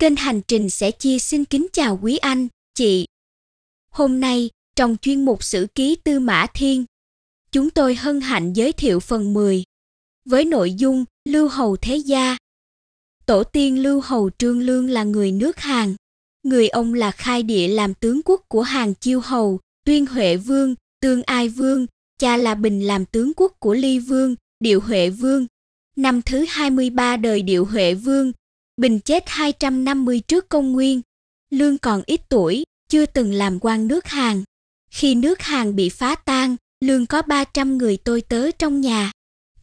Kênh Hành Trình sẽ chia xin kính chào quý anh, chị. Hôm nay, trong chuyên mục Sử ký Tư Mã Thiên, chúng tôi hân hạnh giới thiệu phần 10 với nội dung Lưu Hầu Thế Gia. Tổ tiên Lưu Hầu Trương Lương là người nước Hàn. Người ông là khai địa làm tướng quốc của Hàn Chiêu Hầu, Tuyên Huệ Vương, Tương Ai Vương, cha là Bình làm tướng quốc của Ly Vương, Điệu Huệ Vương. Năm thứ 23 đời Điệu Huệ Vương, Bình chết 250 trước công nguyên, Lương còn ít tuổi, chưa từng làm quan nước Hàn. Khi nước Hàn bị phá tan, Lương có 300 người tôi tớ trong nhà.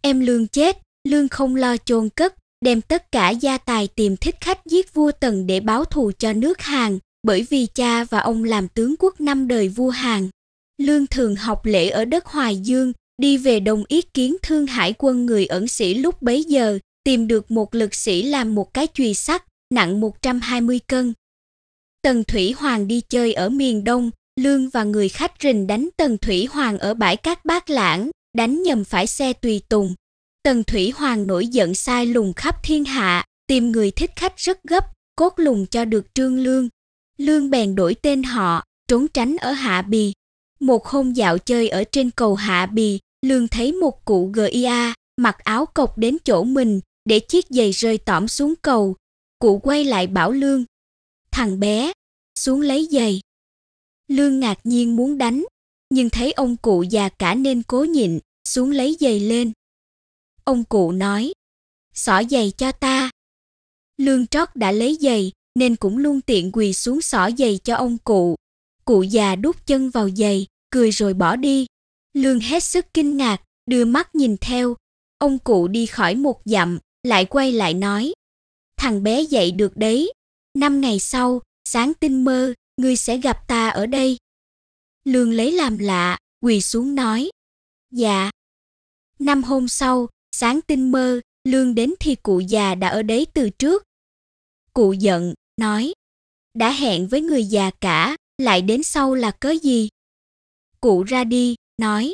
Em Lương chết, Lương không lo chôn cất, đem tất cả gia tài tìm thích khách giết vua Tần để báo thù cho nước Hàn, bởi vì cha và ông làm tướng quốc năm đời vua Hàn. Lương thường học lễ ở đất Hoài Dương, đi về đồng Yết kiến Thương Hải quân người ẩn sĩ lúc bấy giờ, tìm được một lực sĩ làm một cái chùy sắt nặng 120 cân. Tần Thủy Hoàng đi chơi ở miền Đông, Lương và người khách rình đánh Tần Thủy Hoàng ở bãi cát bát Lãng, đánh nhầm phải xe tùy tùng. Tần Thủy Hoàng nổi giận sai lùng khắp thiên hạ, tìm người thích khách rất gấp, cốt lùng cho được Trương Lương. Lương bèn đổi tên họ, trốn tránh ở Hạ Bì. Một hôm dạo chơi ở trên cầu Hạ Bì, Lương thấy một cụ GIA mặc áo cộc đến chỗ mình, để chiếc giày rơi tõm xuống cầu cụ quay lại bảo lương thằng bé xuống lấy giày lương ngạc nhiên muốn đánh nhưng thấy ông cụ già cả nên cố nhịn xuống lấy giày lên ông cụ nói xỏ giày cho ta lương trót đã lấy giày nên cũng luôn tiện quỳ xuống xỏ giày cho ông cụ cụ già đút chân vào giày cười rồi bỏ đi lương hết sức kinh ngạc đưa mắt nhìn theo ông cụ đi khỏi một dặm lại quay lại nói: "Thằng bé dậy được đấy, năm ngày sau, sáng tinh mơ, ngươi sẽ gặp ta ở đây." Lương lấy làm lạ, quỳ xuống nói: "Dạ." Năm hôm sau, sáng tinh mơ, Lương đến thì cụ già đã ở đấy từ trước. Cụ giận, nói: "Đã hẹn với người già cả, lại đến sau là cớ gì?" Cụ ra đi, nói: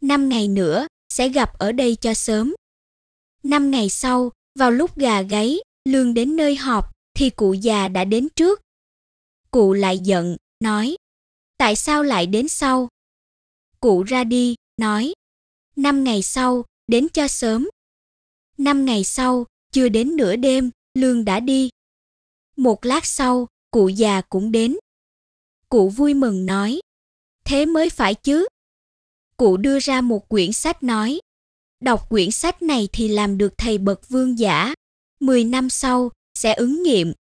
"Năm ngày nữa sẽ gặp ở đây cho sớm." Năm ngày sau, vào lúc gà gáy, lương đến nơi họp, thì cụ già đã đến trước. Cụ lại giận, nói, tại sao lại đến sau? Cụ ra đi, nói, năm ngày sau, đến cho sớm. Năm ngày sau, chưa đến nửa đêm, lương đã đi. Một lát sau, cụ già cũng đến. Cụ vui mừng nói, thế mới phải chứ. Cụ đưa ra một quyển sách nói, Đọc quyển sách này thì làm được thầy bậc vương giả. 10 năm sau sẽ ứng nghiệm,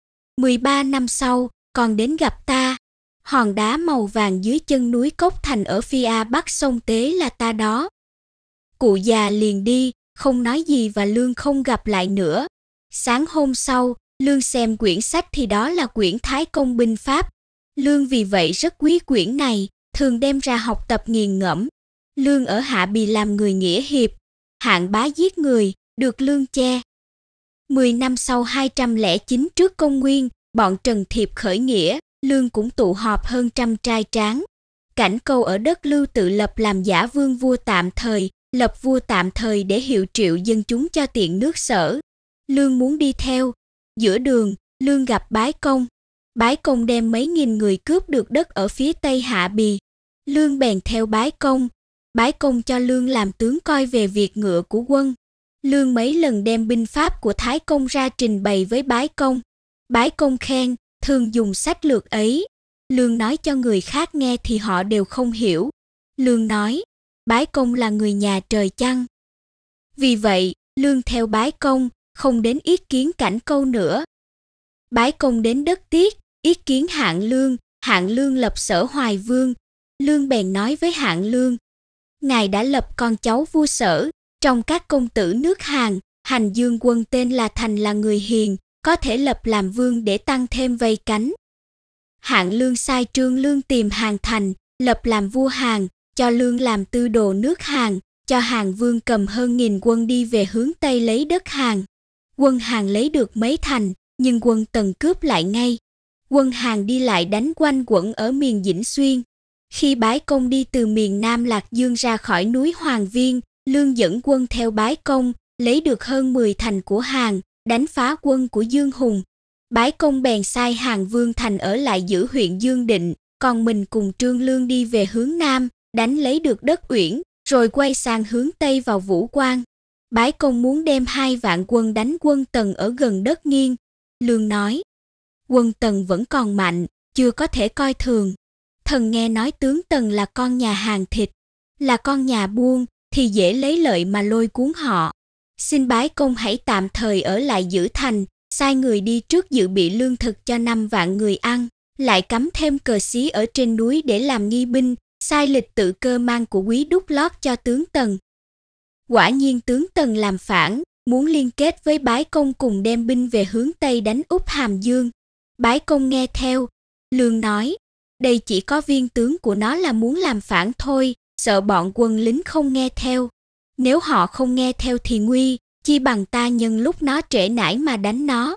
13 năm sau còn đến gặp ta. Hòn đá màu vàng dưới chân núi Cốc Thành ở phía bắc sông Tế là ta đó. Cụ già liền đi, không nói gì và Lương không gặp lại nữa. Sáng hôm sau, Lương xem quyển sách thì đó là quyển Thái Công Binh Pháp. Lương vì vậy rất quý quyển này, thường đem ra học tập nghiền ngẫm. Lương ở Hạ Bì làm người nghĩa hiệp, hạng bá giết người, được lương che. Mười năm sau 209 trước công nguyên, bọn Trần Thiệp khởi nghĩa, lương cũng tụ họp hơn trăm trai tráng. Cảnh câu ở đất lưu tự lập làm giả vương vua tạm thời, lập vua tạm thời để hiệu triệu dân chúng cho tiện nước sở. Lương muốn đi theo. Giữa đường, Lương gặp Bái Công. Bái Công đem mấy nghìn người cướp được đất ở phía Tây Hạ Bì. Lương bèn theo Bái Công, bái công cho Lương làm tướng coi về việc ngựa của quân. Lương mấy lần đem binh pháp của Thái Công ra trình bày với bái công. Bái công khen, thường dùng sách lược ấy. Lương nói cho người khác nghe thì họ đều không hiểu. Lương nói, bái công là người nhà trời chăng? Vì vậy, Lương theo bái công, không đến ý kiến cảnh câu nữa. Bái công đến đất tiết, ý kiến hạng lương, hạng lương lập sở hoài vương. Lương bèn nói với hạng lương, ngài đã lập con cháu vua sở trong các công tử nước hàn hành dương quân tên là thành là người hiền có thể lập làm vương để tăng thêm vây cánh hạng lương sai trương lương tìm hàng thành lập làm vua hàng cho lương làm tư đồ nước hàng cho hàng vương cầm hơn nghìn quân đi về hướng tây lấy đất hàng quân hàng lấy được mấy thành nhưng quân tần cướp lại ngay quân hàng đi lại đánh quanh quẩn ở miền dĩnh xuyên khi bái công đi từ miền Nam Lạc Dương ra khỏi núi Hoàng Viên, Lương dẫn quân theo bái công, lấy được hơn 10 thành của Hàng, đánh phá quân của Dương Hùng. Bái công bèn sai Hàng Vương Thành ở lại giữ huyện Dương Định, còn mình cùng Trương Lương đi về hướng Nam, đánh lấy được đất Uyển, rồi quay sang hướng Tây vào Vũ Quan. Bái công muốn đem hai vạn quân đánh quân Tần ở gần đất nghiêng. Lương nói, quân Tần vẫn còn mạnh, chưa có thể coi thường thần nghe nói tướng tần là con nhà hàng thịt là con nhà buôn thì dễ lấy lợi mà lôi cuốn họ xin bái công hãy tạm thời ở lại giữ thành sai người đi trước dự bị lương thực cho năm vạn người ăn lại cắm thêm cờ xí ở trên núi để làm nghi binh sai lịch tự cơ mang của quý đúc lót cho tướng tần quả nhiên tướng tần làm phản muốn liên kết với bái công cùng đem binh về hướng tây đánh úp hàm dương bái công nghe theo lương nói đây chỉ có viên tướng của nó là muốn làm phản thôi, sợ bọn quân lính không nghe theo. Nếu họ không nghe theo thì nguy, chi bằng ta nhân lúc nó trễ nải mà đánh nó.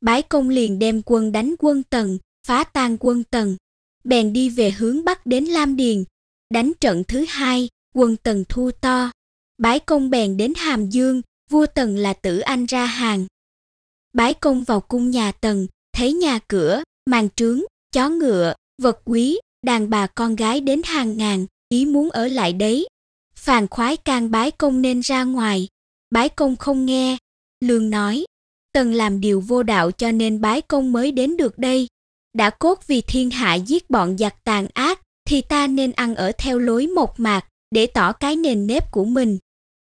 Bái công liền đem quân đánh quân tần, phá tan quân tần, bèn đi về hướng bắc đến Lam Điền, đánh trận thứ hai, quân tần thua to. Bái công bèn đến Hàm Dương, vua tần là tử anh ra hàng. Bái công vào cung nhà tần, thấy nhà cửa, màn trướng, chó ngựa, vật quý, đàn bà con gái đến hàng ngàn, ý muốn ở lại đấy. Phàn khoái can bái công nên ra ngoài, bái công không nghe, lương nói, tần làm điều vô đạo cho nên bái công mới đến được đây. Đã cốt vì thiên hạ giết bọn giặc tàn ác, thì ta nên ăn ở theo lối một mạc, để tỏ cái nền nếp của mình.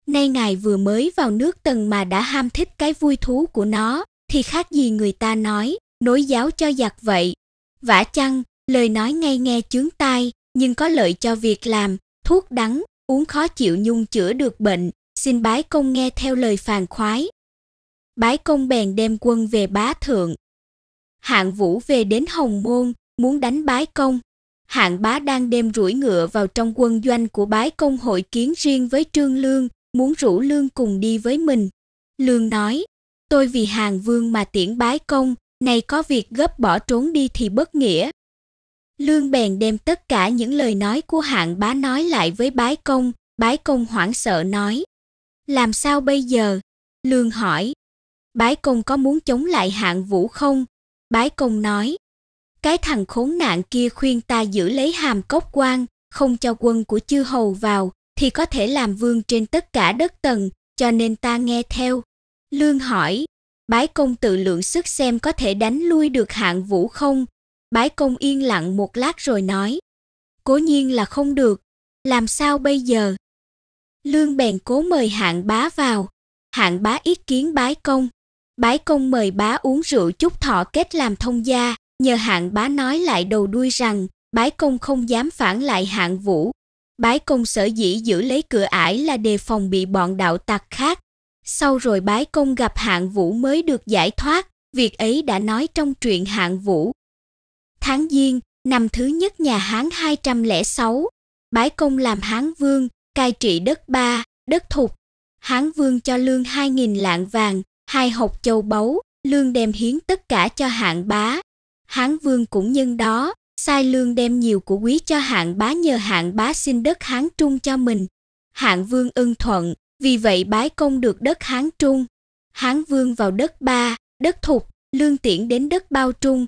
Nay ngài vừa mới vào nước tần mà đã ham thích cái vui thú của nó, thì khác gì người ta nói, nối giáo cho giặc vậy. Vả chăng, Lời nói ngay nghe chướng tai, nhưng có lợi cho việc làm, thuốc đắng, uống khó chịu nhung chữa được bệnh, xin bái công nghe theo lời phàn khoái. Bái công bèn đem quân về bá thượng. Hạng vũ về đến Hồng Môn, muốn đánh bái công. Hạng bá đang đem rủi ngựa vào trong quân doanh của bái công hội kiến riêng với Trương Lương, muốn rủ Lương cùng đi với mình. Lương nói, tôi vì hàng vương mà tiễn bái công, nay có việc gấp bỏ trốn đi thì bất nghĩa, Lương bèn đem tất cả những lời nói của hạng bá nói lại với bái công, bái công hoảng sợ nói. Làm sao bây giờ? Lương hỏi. Bái công có muốn chống lại hạng vũ không? Bái công nói. Cái thằng khốn nạn kia khuyên ta giữ lấy hàm cốc quan, không cho quân của chư hầu vào, thì có thể làm vương trên tất cả đất tầng. cho nên ta nghe theo. Lương hỏi, bái công tự lượng sức xem có thể đánh lui được hạng vũ không, Bái công yên lặng một lát rồi nói, cố nhiên là không được, làm sao bây giờ? Lương bèn cố mời hạng bá vào, hạng bá ý kiến bái công. Bái công mời bá uống rượu chúc thọ kết làm thông gia, nhờ hạng bá nói lại đầu đuôi rằng bái công không dám phản lại hạng vũ. Bái công sở dĩ giữ lấy cửa ải là đề phòng bị bọn đạo tặc khác. Sau rồi bái công gặp hạng vũ mới được giải thoát, việc ấy đã nói trong truyện hạng vũ tháng Giêng, năm thứ nhất nhà Hán 206, bái công làm Hán Vương, cai trị đất Ba, đất Thục. Hán Vương cho lương 2.000 lạng vàng, hai hộp châu báu, lương đem hiến tất cả cho hạng bá. Hán Vương cũng nhân đó, sai lương đem nhiều của quý cho hạng bá nhờ hạng bá xin đất Hán Trung cho mình. Hạng Vương ưng thuận, vì vậy bái công được đất Hán Trung. Hán Vương vào đất Ba, đất Thục, lương tiễn đến đất Bao Trung,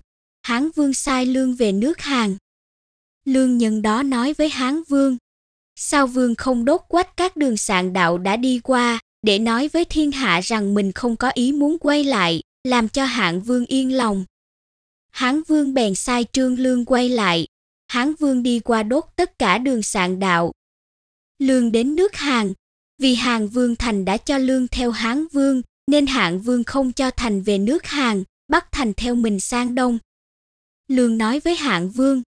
Hán Vương sai Lương về nước Hàn. Lương nhân đó nói với Hán Vương, sao Vương không đốt quách các đường sạn đạo đã đi qua, để nói với thiên hạ rằng mình không có ý muốn quay lại, làm cho hạng Vương yên lòng. Hán Vương bèn sai Trương Lương quay lại, Hán Vương đi qua đốt tất cả đường sạn đạo. Lương đến nước Hàn, vì Hàn Vương Thành đã cho Lương theo Hán Vương, nên Hạng Vương không cho Thành về nước Hàn, bắt Thành theo mình sang Đông lương nói với hạng vương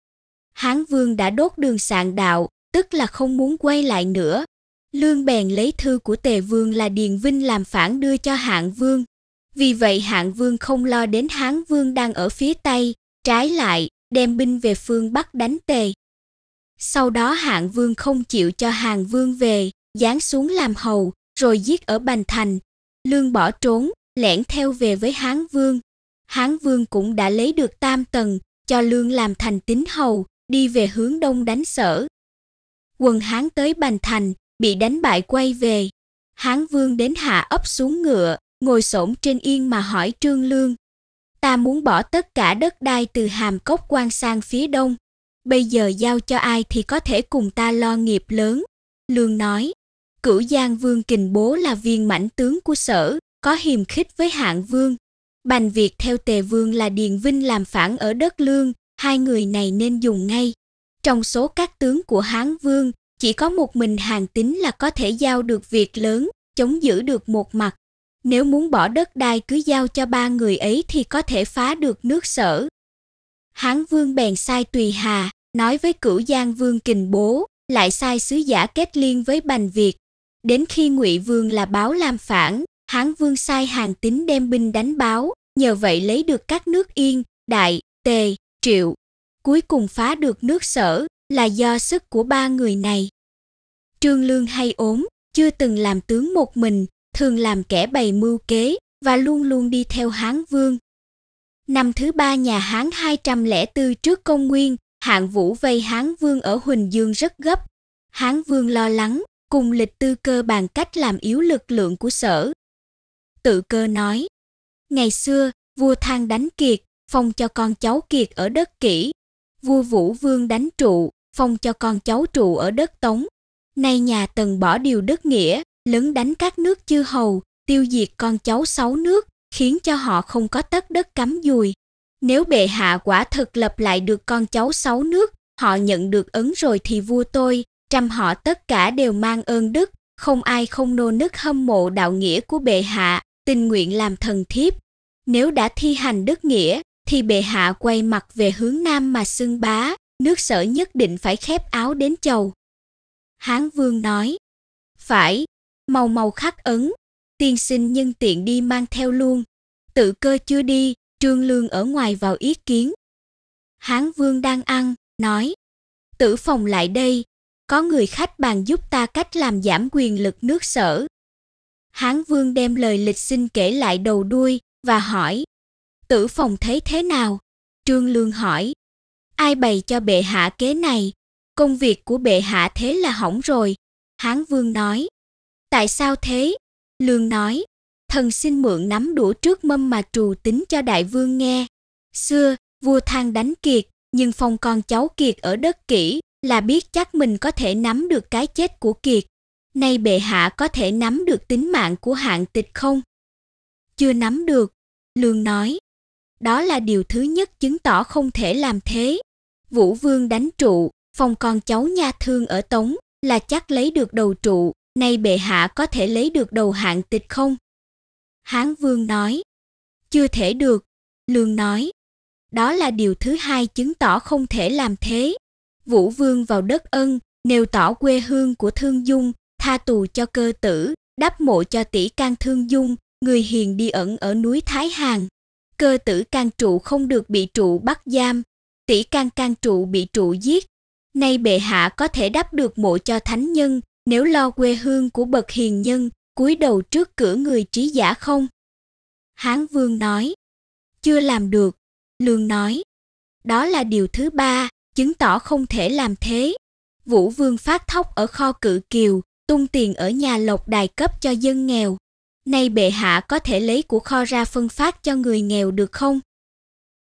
hán vương đã đốt đường sạn đạo tức là không muốn quay lại nữa lương bèn lấy thư của tề vương là điền vinh làm phản đưa cho hạng vương vì vậy hạng vương không lo đến hán vương đang ở phía tây trái lại đem binh về phương bắc đánh tề sau đó hạng vương không chịu cho hàng vương về giáng xuống làm hầu rồi giết ở bành thành lương bỏ trốn lẻn theo về với hán vương hán vương cũng đã lấy được tam tầng cho lương làm thành tín hầu, đi về hướng đông đánh sở. Quân Hán tới Bành Thành, bị đánh bại quay về. Hán Vương đến hạ ấp xuống ngựa, ngồi xổm trên yên mà hỏi Trương Lương. Ta muốn bỏ tất cả đất đai từ hàm cốc quan sang phía đông. Bây giờ giao cho ai thì có thể cùng ta lo nghiệp lớn. Lương nói, cửu giang vương kình bố là viên mãnh tướng của sở, có hiềm khích với hạng vương, Bành Việt theo Tề Vương là Điền Vinh làm phản ở đất lương, hai người này nên dùng ngay. Trong số các tướng của Hán Vương, chỉ có một mình Hàn Tính là có thể giao được việc lớn, chống giữ được một mặt. Nếu muốn bỏ đất đai cứ giao cho ba người ấy thì có thể phá được nước sở. Hán Vương bèn sai Tùy Hà, nói với cửu Giang Vương kình bố, lại sai sứ giả kết liên với Bành Việt. Đến khi Ngụy Vương là báo làm phản, Hán Vương sai Hàn Tín đem binh đánh báo, nhờ vậy lấy được các nước Yên, Đại, Tề, Triệu. Cuối cùng phá được nước Sở là do sức của ba người này. Trương Lương hay ốm, chưa từng làm tướng một mình, thường làm kẻ bày mưu kế và luôn luôn đi theo Hán Vương. Năm thứ ba nhà Hán 204 trước công nguyên, hạng vũ vây Hán Vương ở Huỳnh Dương rất gấp. Hán Vương lo lắng, cùng lịch tư cơ bàn cách làm yếu lực lượng của sở, tự cơ nói. Ngày xưa, vua Thang đánh Kiệt, phong cho con cháu Kiệt ở đất kỷ. Vua Vũ Vương đánh trụ, phong cho con cháu trụ ở đất tống. Nay nhà tần bỏ điều đất nghĩa, lấn đánh các nước chư hầu, tiêu diệt con cháu sáu nước, khiến cho họ không có tất đất cắm dùi. Nếu bệ hạ quả thực lập lại được con cháu sáu nước, họ nhận được ấn rồi thì vua tôi, trăm họ tất cả đều mang ơn đức, không ai không nô nức hâm mộ đạo nghĩa của bệ hạ tình nguyện làm thần thiếp. Nếu đã thi hành đức nghĩa, thì bệ hạ quay mặt về hướng nam mà xưng bá, nước sở nhất định phải khép áo đến chầu. Hán vương nói, phải, màu màu khắc ấn, tiên sinh nhân tiện đi mang theo luôn, tự cơ chưa đi, trương lương ở ngoài vào ý kiến. Hán vương đang ăn, nói, tử phòng lại đây, có người khách bàn giúp ta cách làm giảm quyền lực nước sở, Hán Vương đem lời lịch xin kể lại đầu đuôi và hỏi: "Tử phòng thấy thế nào?" Trương Lương hỏi: "Ai bày cho bệ hạ kế này? Công việc của bệ hạ thế là hỏng rồi." Hán Vương nói: "Tại sao thế?" Lương nói: "Thần xin mượn nắm đũa trước mâm mà trù tính cho đại vương nghe. Xưa, vua Thang đánh kiệt, nhưng phong con cháu kiệt ở đất kỹ là biết chắc mình có thể nắm được cái chết của kiệt nay bệ hạ có thể nắm được tính mạng của hạng tịch không? Chưa nắm được, Lương nói. Đó là điều thứ nhất chứng tỏ không thể làm thế. Vũ Vương đánh trụ, phòng con cháu nha thương ở Tống là chắc lấy được đầu trụ, nay bệ hạ có thể lấy được đầu hạng tịch không? Hán Vương nói. Chưa thể được, Lương nói. Đó là điều thứ hai chứng tỏ không thể làm thế. Vũ Vương vào đất ân, nêu tỏ quê hương của Thương Dung, tha tù cho cơ tử, đắp mộ cho tỷ can thương dung, người hiền đi ẩn ở núi Thái Hàng. Cơ tử can trụ không được bị trụ bắt giam, tỷ can can trụ bị trụ giết. Nay bệ hạ có thể đắp được mộ cho thánh nhân, nếu lo quê hương của bậc hiền nhân, cúi đầu trước cửa người trí giả không? Hán Vương nói, chưa làm được, Lương nói, đó là điều thứ ba, chứng tỏ không thể làm thế. Vũ Vương phát thóc ở kho cự kiều, tung tiền ở nhà lộc đài cấp cho dân nghèo. Nay bệ hạ có thể lấy của kho ra phân phát cho người nghèo được không?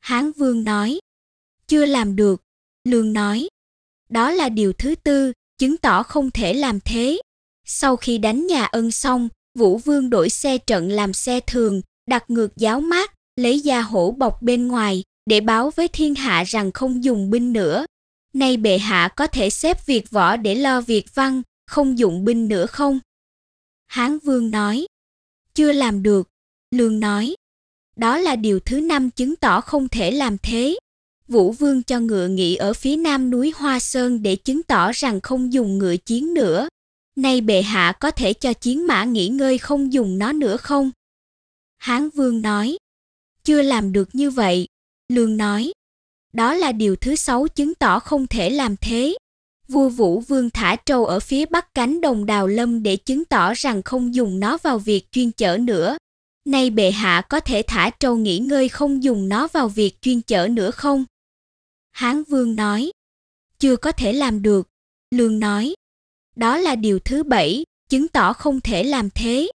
Hán Vương nói, chưa làm được, Lương nói. Đó là điều thứ tư, chứng tỏ không thể làm thế. Sau khi đánh nhà ân xong, Vũ Vương đổi xe trận làm xe thường, đặt ngược giáo mát, lấy da hổ bọc bên ngoài, để báo với thiên hạ rằng không dùng binh nữa. Nay bệ hạ có thể xếp việc võ để lo việc văn, không dụng binh nữa không? Hán Vương nói, chưa làm được, Lương nói, đó là điều thứ năm chứng tỏ không thể làm thế. Vũ Vương cho ngựa nghỉ ở phía nam núi Hoa Sơn để chứng tỏ rằng không dùng ngựa chiến nữa. Nay bệ hạ có thể cho chiến mã nghỉ ngơi không dùng nó nữa không? Hán Vương nói, chưa làm được như vậy. Lương nói, đó là điều thứ sáu chứng tỏ không thể làm thế vua Vũ Vương thả trâu ở phía bắc cánh đồng Đào Lâm để chứng tỏ rằng không dùng nó vào việc chuyên chở nữa. Nay bệ hạ có thể thả trâu nghỉ ngơi không dùng nó vào việc chuyên chở nữa không? Hán Vương nói, chưa có thể làm được. Lương nói, đó là điều thứ bảy, chứng tỏ không thể làm thế.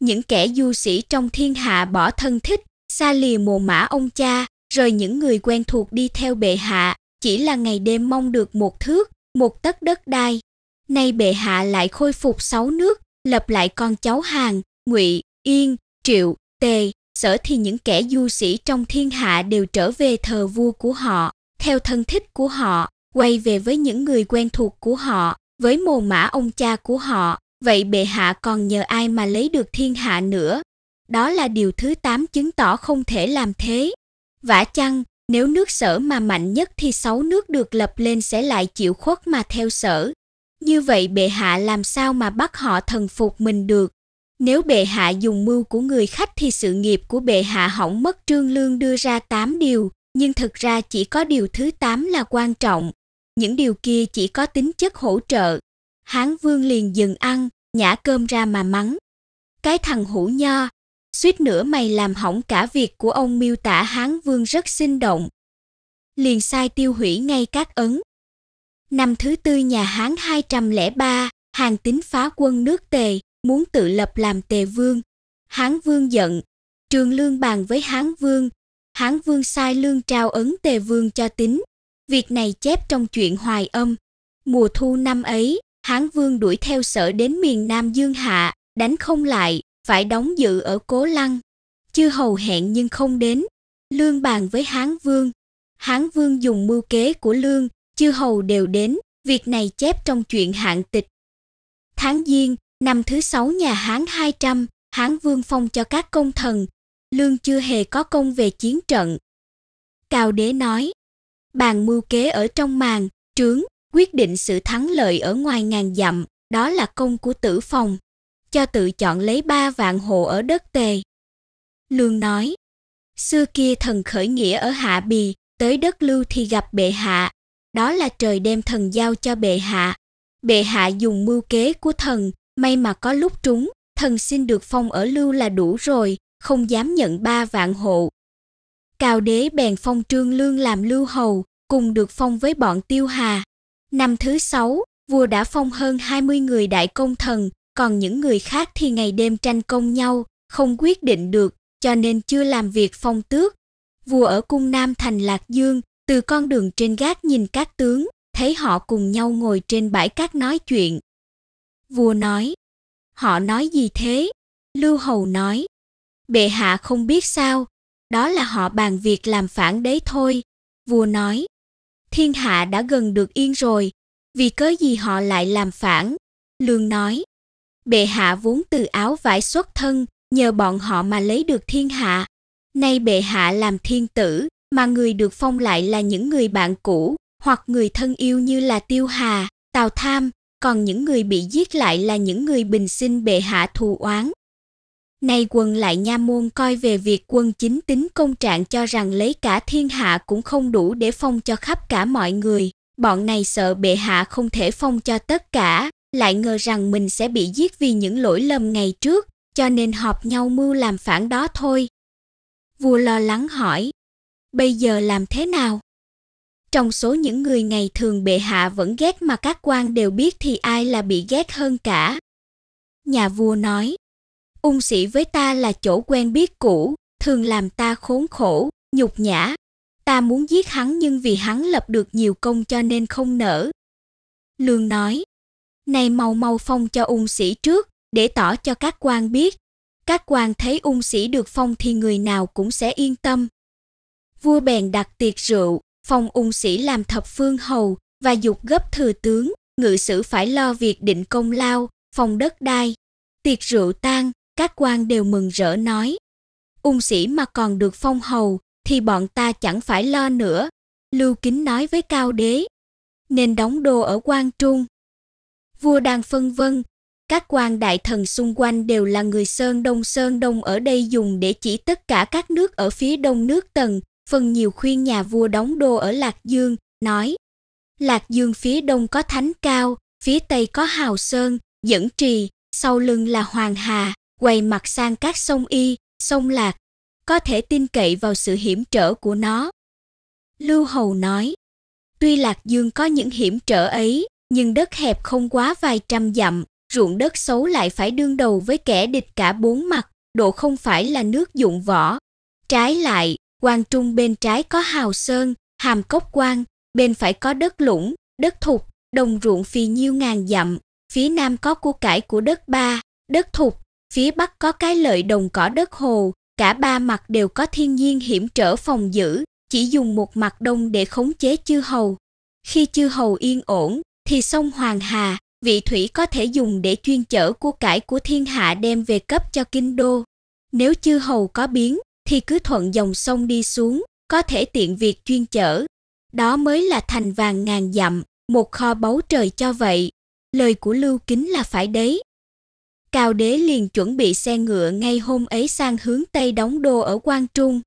Những kẻ du sĩ trong thiên hạ bỏ thân thích, xa lìa mồ mã ông cha, rồi những người quen thuộc đi theo bệ hạ, chỉ là ngày đêm mong được một thước, một tấc đất đai. Nay bệ hạ lại khôi phục sáu nước, lập lại con cháu hàng, ngụy, yên, triệu, tề, sở thì những kẻ du sĩ trong thiên hạ đều trở về thờ vua của họ, theo thân thích của họ, quay về với những người quen thuộc của họ, với mồ mã ông cha của họ, vậy bệ hạ còn nhờ ai mà lấy được thiên hạ nữa? Đó là điều thứ tám chứng tỏ không thể làm thế. Vả chăng, nếu nước sở mà mạnh nhất thì sáu nước được lập lên sẽ lại chịu khuất mà theo sở. Như vậy bệ hạ làm sao mà bắt họ thần phục mình được? Nếu bệ hạ dùng mưu của người khách thì sự nghiệp của bệ hạ hỏng mất trương lương đưa ra tám điều, nhưng thực ra chỉ có điều thứ tám là quan trọng. Những điều kia chỉ có tính chất hỗ trợ. Hán vương liền dừng ăn, nhả cơm ra mà mắng. Cái thằng hủ nho, suýt nữa mày làm hỏng cả việc của ông miêu tả Hán Vương rất sinh động. Liền sai tiêu hủy ngay các ấn. Năm thứ tư nhà Hán 203, Hàng Tín phá quân nước Tề, muốn tự lập làm Tề Vương. Hán Vương giận, Trường Lương bàn với Hán Vương. Hán Vương sai Lương trao ấn Tề Vương cho Tín. Việc này chép trong chuyện Hoài Âm. Mùa thu năm ấy, Hán Vương đuổi theo sở đến miền Nam Dương Hạ, đánh không lại, phải đóng dự ở Cố Lăng. Chư hầu hẹn nhưng không đến, Lương bàn với Hán Vương. Hán Vương dùng mưu kế của Lương, chư hầu đều đến, việc này chép trong chuyện hạng tịch. Tháng Giêng, năm thứ sáu nhà Hán hai trăm Hán Vương phong cho các công thần, Lương chưa hề có công về chiến trận. Cao Đế nói, bàn mưu kế ở trong màn, trướng, quyết định sự thắng lợi ở ngoài ngàn dặm, đó là công của tử phòng cho tự chọn lấy ba vạn hộ ở đất tề. Lương nói, xưa kia thần khởi nghĩa ở Hạ Bì, tới đất lưu thì gặp bệ hạ, đó là trời đem thần giao cho bệ hạ. Bệ hạ dùng mưu kế của thần, may mà có lúc trúng, thần xin được phong ở lưu là đủ rồi, không dám nhận ba vạn hộ. Cao đế bèn phong trương lương làm lưu hầu, cùng được phong với bọn tiêu hà. Năm thứ sáu, vua đã phong hơn 20 người đại công thần, còn những người khác thì ngày đêm tranh công nhau, không quyết định được, cho nên chưa làm việc phong tước. Vua ở cung Nam thành Lạc Dương, từ con đường trên gác nhìn các tướng, thấy họ cùng nhau ngồi trên bãi cát nói chuyện. Vua nói, họ nói gì thế? Lưu Hầu nói, bệ hạ không biết sao, đó là họ bàn việc làm phản đấy thôi. Vua nói, thiên hạ đã gần được yên rồi, vì cớ gì họ lại làm phản? Lương nói, bệ hạ vốn từ áo vải xuất thân, nhờ bọn họ mà lấy được thiên hạ. Nay bệ hạ làm thiên tử, mà người được phong lại là những người bạn cũ, hoặc người thân yêu như là Tiêu Hà, Tào Tham, còn những người bị giết lại là những người bình sinh bệ hạ thù oán. Nay quân lại nha môn coi về việc quân chính tính công trạng cho rằng lấy cả thiên hạ cũng không đủ để phong cho khắp cả mọi người, bọn này sợ bệ hạ không thể phong cho tất cả, lại ngờ rằng mình sẽ bị giết vì những lỗi lầm ngày trước, cho nên họp nhau mưu làm phản đó thôi. Vua lo lắng hỏi, bây giờ làm thế nào? Trong số những người ngày thường bệ hạ vẫn ghét mà các quan đều biết thì ai là bị ghét hơn cả. Nhà vua nói, ung sĩ với ta là chỗ quen biết cũ, thường làm ta khốn khổ, nhục nhã. Ta muốn giết hắn nhưng vì hắn lập được nhiều công cho nên không nỡ. Lương nói, nay mau mau phong cho ung sĩ trước, để tỏ cho các quan biết. Các quan thấy ung sĩ được phong thì người nào cũng sẽ yên tâm. Vua bèn đặt tiệc rượu, phong ung sĩ làm thập phương hầu và dục gấp thừa tướng, ngự sử phải lo việc định công lao, phong đất đai. Tiệc rượu tan, các quan đều mừng rỡ nói. Ung sĩ mà còn được phong hầu thì bọn ta chẳng phải lo nữa. Lưu Kính nói với Cao Đế, nên đóng đô ở quan Trung vua đang phân vân. Các quan đại thần xung quanh đều là người Sơn Đông Sơn Đông ở đây dùng để chỉ tất cả các nước ở phía đông nước Tần, phần nhiều khuyên nhà vua đóng đô ở Lạc Dương, nói Lạc Dương phía đông có Thánh Cao, phía tây có Hào Sơn, Dẫn Trì, sau lưng là Hoàng Hà, quay mặt sang các sông Y, sông Lạc, có thể tin cậy vào sự hiểm trở của nó. Lưu Hầu nói, tuy Lạc Dương có những hiểm trở ấy, nhưng đất hẹp không quá vài trăm dặm, ruộng đất xấu lại phải đương đầu với kẻ địch cả bốn mặt, độ không phải là nước dụng võ. Trái lại, quan trung bên trái có hào sơn, hàm cốc quan, bên phải có đất lũng, đất thục, đồng ruộng phì nhiêu ngàn dặm, phía nam có cua cải của đất ba, đất thục, phía bắc có cái lợi đồng cỏ đất hồ, cả ba mặt đều có thiên nhiên hiểm trở phòng giữ, chỉ dùng một mặt đông để khống chế chư hầu. Khi chư hầu yên ổn, thì sông Hoàng Hà, vị thủy có thể dùng để chuyên chở của cải của thiên hạ đem về cấp cho kinh đô. Nếu chư hầu có biến, thì cứ thuận dòng sông đi xuống, có thể tiện việc chuyên chở. Đó mới là thành vàng ngàn dặm, một kho báu trời cho vậy. Lời của Lưu Kính là phải đấy. Cao đế liền chuẩn bị xe ngựa ngay hôm ấy sang hướng Tây đóng đô ở Quang Trung.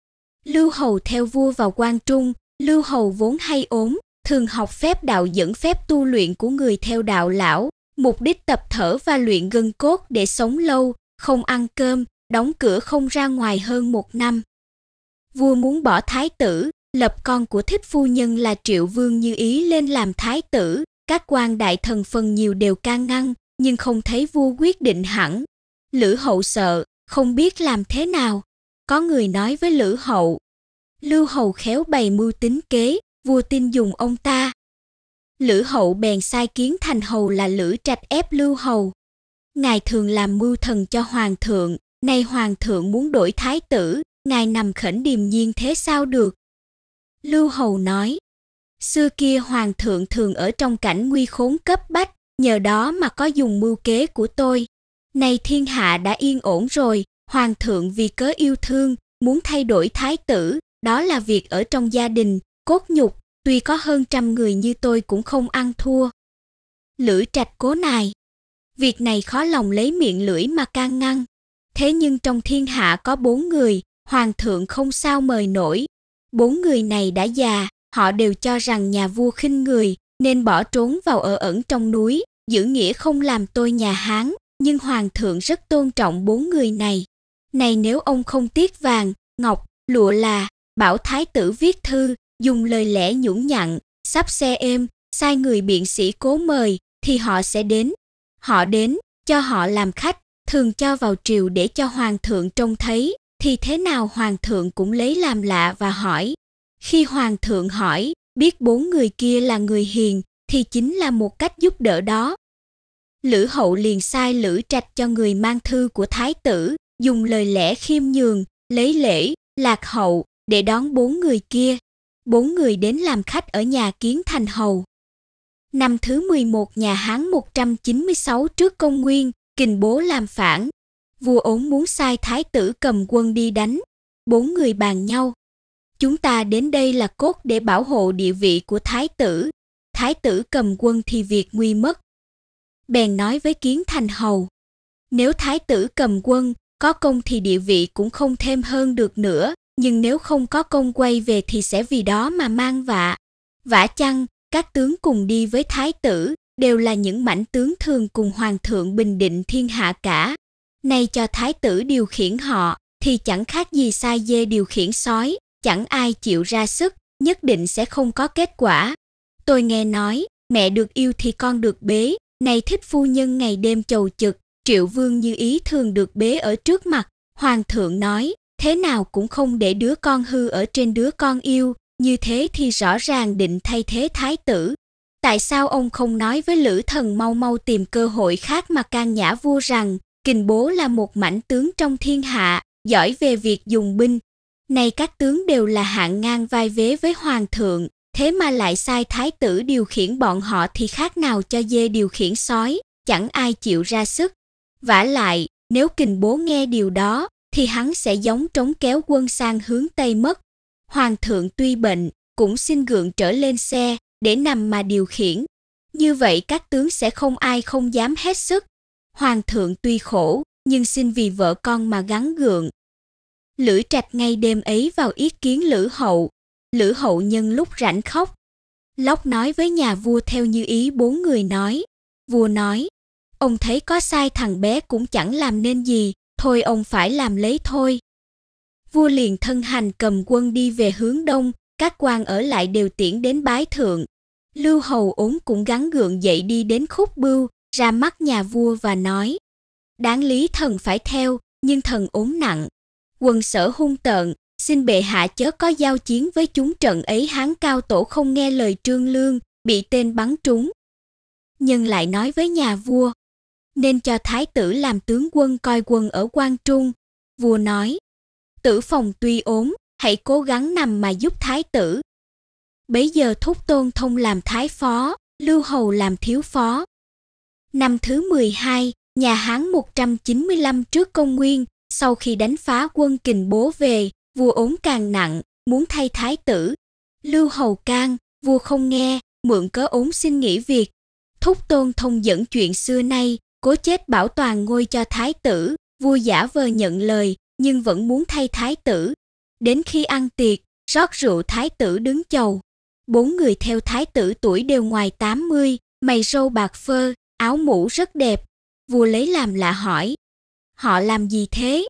Lưu Hầu theo vua vào Quang Trung, Lưu Hầu vốn hay ốm, thường học phép đạo dẫn phép tu luyện của người theo đạo lão, mục đích tập thở và luyện gân cốt để sống lâu, không ăn cơm, đóng cửa không ra ngoài hơn một năm. Vua muốn bỏ thái tử, lập con của thích phu nhân là triệu vương như ý lên làm thái tử, các quan đại thần phần nhiều đều can ngăn, nhưng không thấy vua quyết định hẳn. Lữ hậu sợ, không biết làm thế nào. Có người nói với Lữ hậu, Lưu hầu khéo bày mưu tính kế, vua tin dùng ông ta. Lữ hậu bèn sai kiến thành hầu là lữ trạch ép lưu hầu. Ngài thường làm mưu thần cho hoàng thượng, nay hoàng thượng muốn đổi thái tử, ngài nằm khẩn điềm nhiên thế sao được. Lưu hầu nói, xưa kia hoàng thượng thường ở trong cảnh nguy khốn cấp bách, nhờ đó mà có dùng mưu kế của tôi. Nay thiên hạ đã yên ổn rồi, hoàng thượng vì cớ yêu thương, muốn thay đổi thái tử, đó là việc ở trong gia đình, cốt nhục, tuy có hơn trăm người như tôi cũng không ăn thua. Lưỡi trạch cố nài. Việc này khó lòng lấy miệng lưỡi mà can ngăn. Thế nhưng trong thiên hạ có bốn người, hoàng thượng không sao mời nổi. Bốn người này đã già, họ đều cho rằng nhà vua khinh người, nên bỏ trốn vào ở ẩn trong núi, giữ nghĩa không làm tôi nhà Hán, nhưng hoàng thượng rất tôn trọng bốn người này. Này nếu ông không tiếc vàng, ngọc, lụa là, bảo thái tử viết thư, dùng lời lẽ nhũn nhặn, sắp xe êm, sai người biện sĩ cố mời thì họ sẽ đến. Họ đến, cho họ làm khách, thường cho vào triều để cho hoàng thượng trông thấy, thì thế nào hoàng thượng cũng lấy làm lạ và hỏi. Khi hoàng thượng hỏi, biết bốn người kia là người hiền, thì chính là một cách giúp đỡ đó. Lữ hậu liền sai Lữ Trạch cho người mang thư của thái tử, dùng lời lẽ khiêm nhường, lấy lễ, lạc hậu để đón bốn người kia bốn người đến làm khách ở nhà Kiến Thành Hầu. Năm thứ 11 nhà Hán 196 trước công nguyên, kình bố làm phản. Vua ốm muốn sai thái tử cầm quân đi đánh. Bốn người bàn nhau. Chúng ta đến đây là cốt để bảo hộ địa vị của thái tử. Thái tử cầm quân thì việc nguy mất. Bèn nói với Kiến Thành Hầu. Nếu thái tử cầm quân, có công thì địa vị cũng không thêm hơn được nữa, nhưng nếu không có công quay về thì sẽ vì đó mà mang vạ. Vả chăng, các tướng cùng đi với thái tử đều là những mãnh tướng thường cùng hoàng thượng bình định thiên hạ cả. Nay cho thái tử điều khiển họ thì chẳng khác gì sai dê điều khiển sói, chẳng ai chịu ra sức, nhất định sẽ không có kết quả. Tôi nghe nói, mẹ được yêu thì con được bế, này thích phu nhân ngày đêm chầu trực triệu vương như ý thường được bế ở trước mặt, hoàng thượng nói, thế nào cũng không để đứa con hư ở trên đứa con yêu như thế thì rõ ràng định thay thế thái tử tại sao ông không nói với lữ thần mau mau tìm cơ hội khác mà can nhã vua rằng kình bố là một mãnh tướng trong thiên hạ giỏi về việc dùng binh nay các tướng đều là hạng ngang vai vế với hoàng thượng thế mà lại sai thái tử điều khiển bọn họ thì khác nào cho dê điều khiển sói chẳng ai chịu ra sức vả lại nếu kình bố nghe điều đó thì hắn sẽ giống trống kéo quân sang hướng Tây mất. Hoàng thượng tuy bệnh, cũng xin gượng trở lên xe để nằm mà điều khiển. Như vậy các tướng sẽ không ai không dám hết sức. Hoàng thượng tuy khổ, nhưng xin vì vợ con mà gắng gượng. Lữ Trạch ngay đêm ấy vào ý kiến Lữ Hậu. Lữ Hậu nhân lúc rảnh khóc. Lóc nói với nhà vua theo như ý bốn người nói. Vua nói, ông thấy có sai thằng bé cũng chẳng làm nên gì, thôi ông phải làm lấy thôi. Vua liền thân hành cầm quân đi về hướng đông, các quan ở lại đều tiễn đến bái thượng. Lưu Hầu ốm cũng gắng gượng dậy đi đến khúc bưu, ra mắt nhà vua và nói. Đáng lý thần phải theo, nhưng thần ốm nặng. Quân sở hung tợn, xin bệ hạ chớ có giao chiến với chúng trận ấy hán cao tổ không nghe lời trương lương, bị tên bắn trúng. nhân lại nói với nhà vua, nên cho thái tử làm tướng quân coi quân ở quan trung vua nói tử phòng tuy ốm hãy cố gắng nằm mà giúp thái tử bấy giờ thúc tôn thông làm thái phó lưu hầu làm thiếu phó năm thứ 12, nhà Hán 195 trước công nguyên, sau khi đánh phá quân kình bố về, vua ốm càng nặng, muốn thay thái tử. Lưu Hầu can, vua không nghe, mượn cớ ốm xin nghỉ việc. Thúc Tôn Thông dẫn chuyện xưa nay, cố chết bảo toàn ngôi cho thái tử, vua giả vờ nhận lời nhưng vẫn muốn thay thái tử. Đến khi ăn tiệc, rót rượu thái tử đứng chầu. Bốn người theo thái tử tuổi đều ngoài 80, mày râu bạc phơ, áo mũ rất đẹp. Vua lấy làm lạ hỏi, họ làm gì thế?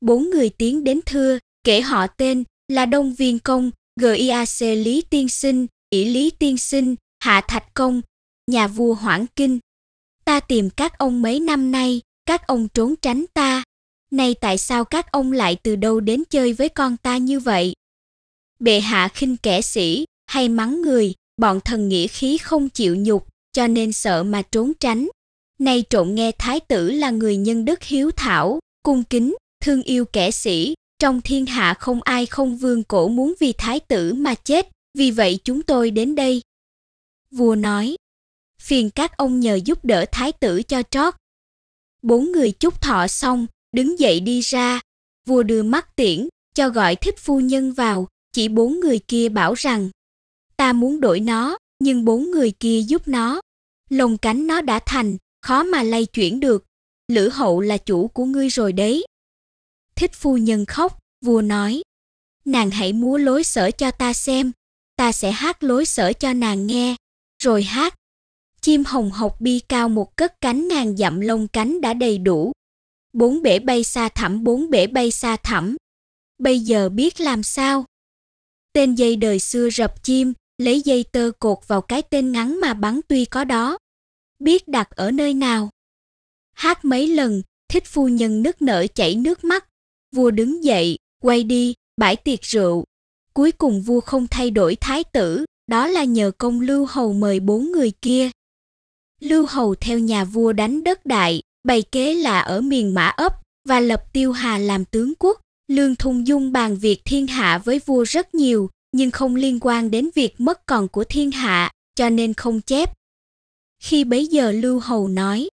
Bốn người tiến đến thưa, kể họ tên là Đông Viên Công, GIAC Lý Tiên Sinh, ỷ Lý Tiên Sinh, Hạ Thạch Công, nhà vua Hoảng Kinh, Ta tìm các ông mấy năm nay, các ông trốn tránh ta. Nay tại sao các ông lại từ đâu đến chơi với con ta như vậy? Bệ hạ khinh kẻ sĩ, hay mắng người, bọn thần nghĩa khí không chịu nhục, cho nên sợ mà trốn tránh. Nay trộm nghe thái tử là người nhân đức hiếu thảo, cung kính, thương yêu kẻ sĩ, trong thiên hạ không ai không vương cổ muốn vì thái tử mà chết, vì vậy chúng tôi đến đây. Vua nói, phiền các ông nhờ giúp đỡ thái tử cho trót. Bốn người chúc thọ xong, đứng dậy đi ra. Vua đưa mắt tiễn, cho gọi thích phu nhân vào, chỉ bốn người kia bảo rằng ta muốn đổi nó, nhưng bốn người kia giúp nó. Lồng cánh nó đã thành, khó mà lay chuyển được. Lữ hậu là chủ của ngươi rồi đấy. Thích phu nhân khóc, vua nói. Nàng hãy múa lối sở cho ta xem, ta sẽ hát lối sở cho nàng nghe. Rồi hát, chim hồng học bi cao một cất cánh ngàn dặm lông cánh đã đầy đủ. Bốn bể bay xa thẳm, bốn bể bay xa thẳm. Bây giờ biết làm sao? Tên dây đời xưa rập chim, lấy dây tơ cột vào cái tên ngắn mà bắn tuy có đó. Biết đặt ở nơi nào? Hát mấy lần, thích phu nhân nức nở chảy nước mắt. Vua đứng dậy, quay đi, bãi tiệc rượu. Cuối cùng vua không thay đổi thái tử, đó là nhờ công lưu hầu mời bốn người kia. Lưu Hầu theo nhà vua đánh đất đại, bày kế là ở miền Mã ấp và lập Tiêu Hà làm tướng quốc. Lương Thung Dung bàn việc thiên hạ với vua rất nhiều, nhưng không liên quan đến việc mất còn của thiên hạ, cho nên không chép. Khi bấy giờ Lưu Hầu nói,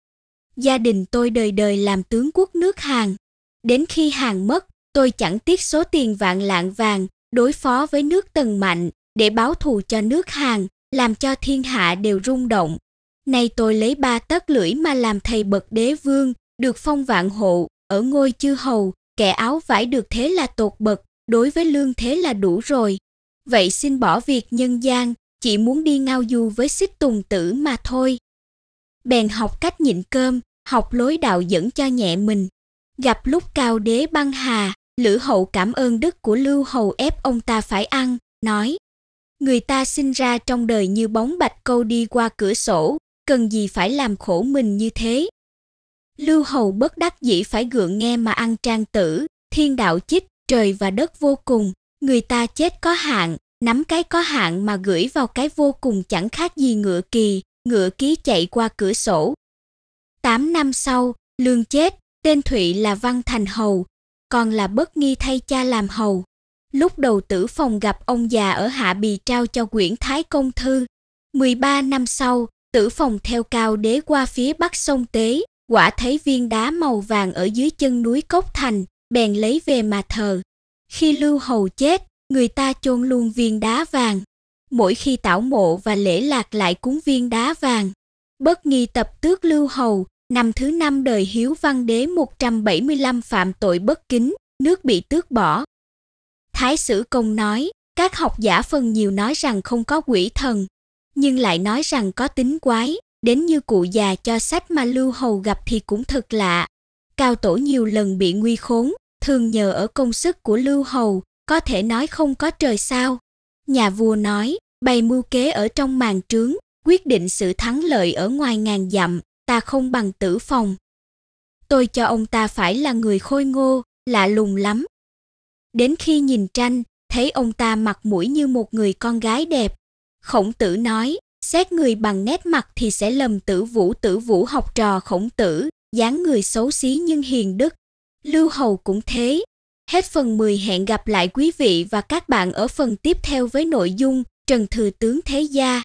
gia đình tôi đời đời làm tướng quốc nước Hàn. Đến khi Hàn mất, tôi chẳng tiếc số tiền vạn lạng vàng đối phó với nước Tần Mạnh để báo thù cho nước Hàn, làm cho thiên hạ đều rung động, Nay tôi lấy ba tấc lưỡi mà làm thầy bậc đế vương, được phong vạn hộ, ở ngôi chư hầu, kẻ áo vải được thế là tột bậc, đối với lương thế là đủ rồi. Vậy xin bỏ việc nhân gian, chỉ muốn đi ngao du với xích tùng tử mà thôi. Bèn học cách nhịn cơm, học lối đạo dẫn cho nhẹ mình. Gặp lúc cao đế băng hà, Lữ hậu cảm ơn đức của Lưu hầu ép ông ta phải ăn, nói Người ta sinh ra trong đời như bóng bạch câu đi qua cửa sổ, cần gì phải làm khổ mình như thế. Lưu hầu bất đắc dĩ phải gượng nghe mà ăn trang tử, thiên đạo chích, trời và đất vô cùng, người ta chết có hạn, nắm cái có hạn mà gửi vào cái vô cùng chẳng khác gì ngựa kỳ, ngựa ký chạy qua cửa sổ. Tám năm sau, lương chết, tên Thụy là Văn Thành Hầu, còn là bất nghi thay cha làm hầu. Lúc đầu tử phòng gặp ông già ở Hạ Bì trao cho Quyển Thái Công Thư. 13 năm sau, Tử phòng theo cao đế qua phía bắc sông Tế, quả thấy viên đá màu vàng ở dưới chân núi Cốc Thành, bèn lấy về mà thờ. Khi Lưu Hầu chết, người ta chôn luôn viên đá vàng. Mỗi khi tảo mộ và lễ lạc lại cúng viên đá vàng. Bất nghi tập tước Lưu Hầu, năm thứ năm đời Hiếu Văn Đế 175 phạm tội bất kính, nước bị tước bỏ. Thái sử công nói, các học giả phần nhiều nói rằng không có quỷ thần, nhưng lại nói rằng có tính quái, đến như cụ già cho sách mà lưu hầu gặp thì cũng thật lạ. Cao tổ nhiều lần bị nguy khốn, thường nhờ ở công sức của lưu hầu, có thể nói không có trời sao. Nhà vua nói, bày mưu kế ở trong màn trướng, quyết định sự thắng lợi ở ngoài ngàn dặm, ta không bằng tử phòng. Tôi cho ông ta phải là người khôi ngô, lạ lùng lắm. Đến khi nhìn tranh, thấy ông ta mặt mũi như một người con gái đẹp, Khổng tử nói, xét người bằng nét mặt thì sẽ lầm tử vũ tử vũ học trò khổng tử, dáng người xấu xí nhưng hiền đức. Lưu Hầu cũng thế. Hết phần 10 hẹn gặp lại quý vị và các bạn ở phần tiếp theo với nội dung Trần Thừa Tướng Thế Gia.